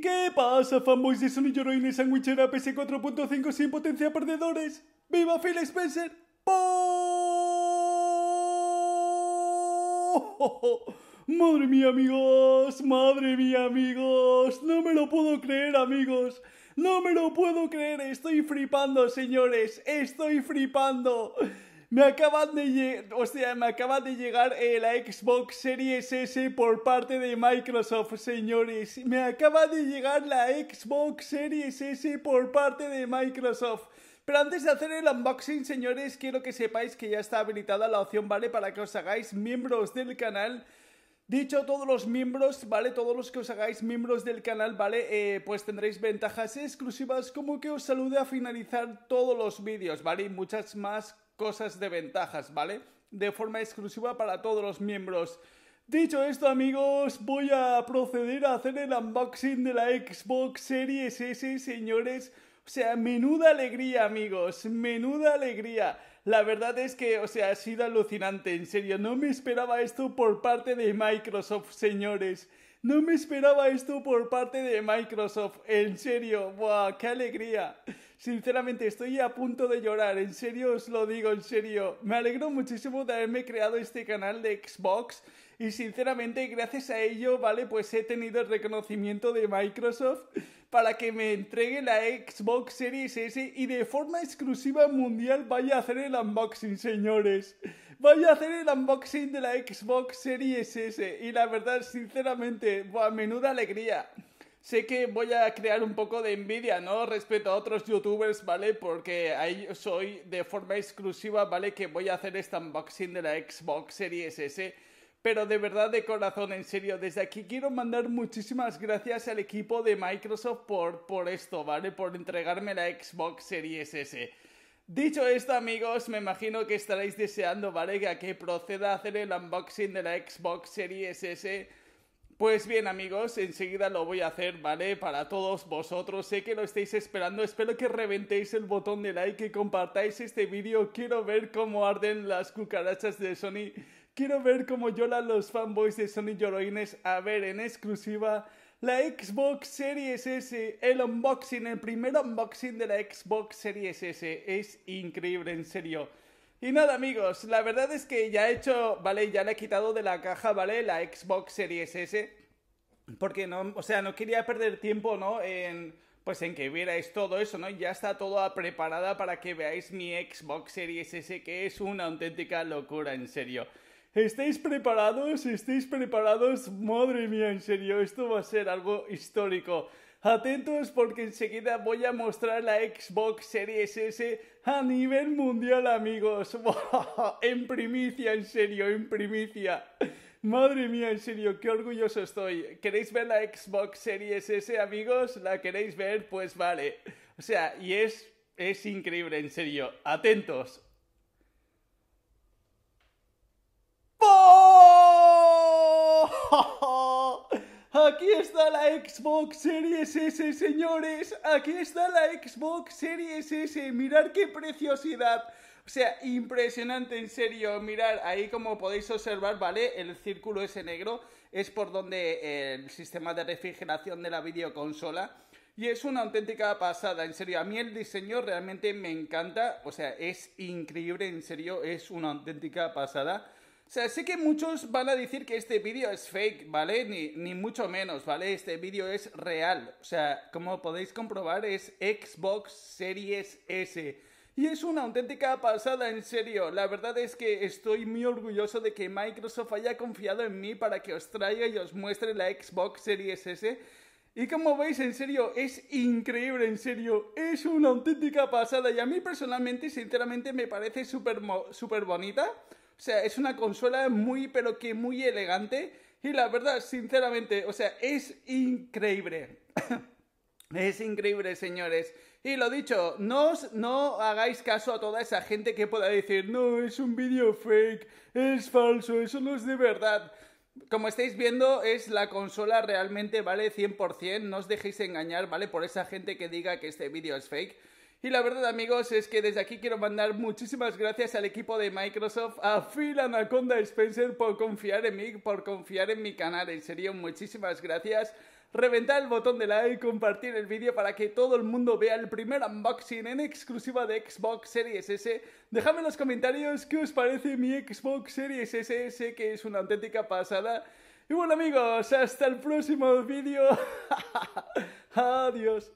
qué pasa, fanboys de Sony Yoroine Sandwichera ps 4.5 sin potencia perdedores? ¡Viva Phil Spencer! ¡Oh! ¡Madre mía, amigos! ¡Madre mía, amigos! ¡No me lo puedo creer, amigos! ¡No me lo puedo creer! ¡Estoy flipando, señores! ¡Estoy flipando! Me acaban de o sea, me acaba de llegar eh, la Xbox Series S por parte de Microsoft, señores. Me acaba de llegar la Xbox Series S por parte de Microsoft. Pero antes de hacer el unboxing, señores, quiero que sepáis que ya está habilitada la opción, ¿vale? Para que os hagáis miembros del canal. Dicho todos los miembros, ¿vale? Todos los que os hagáis miembros del canal, ¿vale? Eh, pues tendréis ventajas exclusivas como que os salude a finalizar todos los vídeos, ¿vale? Y muchas más cosas de ventajas, ¿vale? De forma exclusiva para todos los miembros. Dicho esto amigos, voy a proceder a hacer el unboxing de la Xbox Series S, señores. O sea, menuda alegría amigos, menuda alegría. La verdad es que, o sea, ha sido alucinante, en serio, no me esperaba esto por parte de Microsoft, señores. No me esperaba esto por parte de Microsoft, en serio, ¡buah! ¡Qué alegría! Sinceramente estoy a punto de llorar, en serio os lo digo, en serio. Me alegro muchísimo de haberme creado este canal de Xbox y sinceramente gracias a ello, ¿vale? Pues he tenido el reconocimiento de Microsoft para que me entregue la Xbox Series S y de forma exclusiva mundial vaya a hacer el unboxing, señores voy a hacer el unboxing de la Xbox Series S. Y la verdad, sinceramente, a menuda alegría. Sé que voy a crear un poco de envidia, ¿no? Respecto a otros youtubers, ¿vale? Porque ahí soy de forma exclusiva, ¿vale? Que voy a hacer este unboxing de la Xbox Series S. Pero de verdad, de corazón, en serio, desde aquí quiero mandar muchísimas gracias al equipo de Microsoft por, por esto, ¿vale? Por entregarme la Xbox Series S. Dicho esto, amigos, me imagino que estaréis deseando, ¿vale? Que proceda a hacer el unboxing de la Xbox Series S. Pues bien, amigos, enseguida lo voy a hacer, ¿vale? Para todos vosotros, sé que lo estáis esperando. Espero que reventéis el botón de like y compartáis este vídeo. Quiero ver cómo arden las cucarachas de Sony. Quiero ver cómo lloran los fanboys de Sony Lloroines. A ver, en exclusiva la Xbox Series S, el unboxing, el primer unboxing de la Xbox Series S. Es increíble, en serio. Y nada amigos, la verdad es que ya he hecho, ¿vale? Ya le he quitado de la caja, ¿vale? La Xbox Series S. Porque no, o sea, no quería perder tiempo, ¿no? En, pues en que vierais todo eso, ¿no? Ya está todo preparada para que veáis mi Xbox Series S, que es una auténtica locura, en serio. ¿Estáis preparados? ¿Estáis preparados? Madre mía, en serio, esto va a ser algo histórico. Atentos porque enseguida voy a mostrar la Xbox Series S a nivel mundial, amigos. en primicia, en serio, en primicia. Madre mía, en serio, qué orgulloso estoy. ¿Queréis ver la Xbox Series S, amigos? ¿La queréis ver? Pues vale. O sea, y es, es increíble, en serio. Atentos. Aquí está la Xbox Series S, señores. Aquí está la Xbox Series S. Mirad qué preciosidad. O sea, impresionante, en serio. Mirad, ahí como podéis observar, ¿vale? El círculo ese negro es por donde eh, el sistema de refrigeración de la videoconsola. Y es una auténtica pasada, en serio. A mí el diseño realmente me encanta. O sea, es increíble, en serio. Es una auténtica pasada. O sea, sé que muchos van a decir que este vídeo es fake, ¿vale? Ni, mucho menos, ¿vale? Este vídeo es real. O sea, como podéis comprobar, es Xbox Series S. Y es una auténtica pasada, en serio. La verdad es que estoy muy orgulloso de que Microsoft haya confiado en mí para que os traiga y os muestre la Xbox Series S. Y como veis, en serio, es increíble, en serio, es una auténtica pasada. Y a mí personalmente, sinceramente, me parece súper super bonita. O sea, es una consola muy, pero que muy elegante. Y la verdad, sinceramente, o sea, es increíble. es increíble, señores. Y lo dicho, no, no hagáis caso a toda esa gente que pueda decir, no, es un vídeo fake, es falso, eso no es de verdad. Como estáis viendo, es la consola realmente vale 100%, no os dejéis engañar, ¿vale? Por esa gente que diga que este vídeo es fake. Y la verdad amigos es que desde aquí quiero mandar muchísimas gracias al equipo de Microsoft, a Phil Anaconda Spencer por confiar en mí, por confiar en mi canal. En serio, muchísimas gracias reventar el botón de like, compartir el vídeo para que todo el mundo vea el primer unboxing en exclusiva de Xbox Series S. Dejadme en los comentarios qué os parece mi Xbox Series S, sé que es una auténtica pasada. Y bueno amigos, hasta el próximo vídeo. Adiós.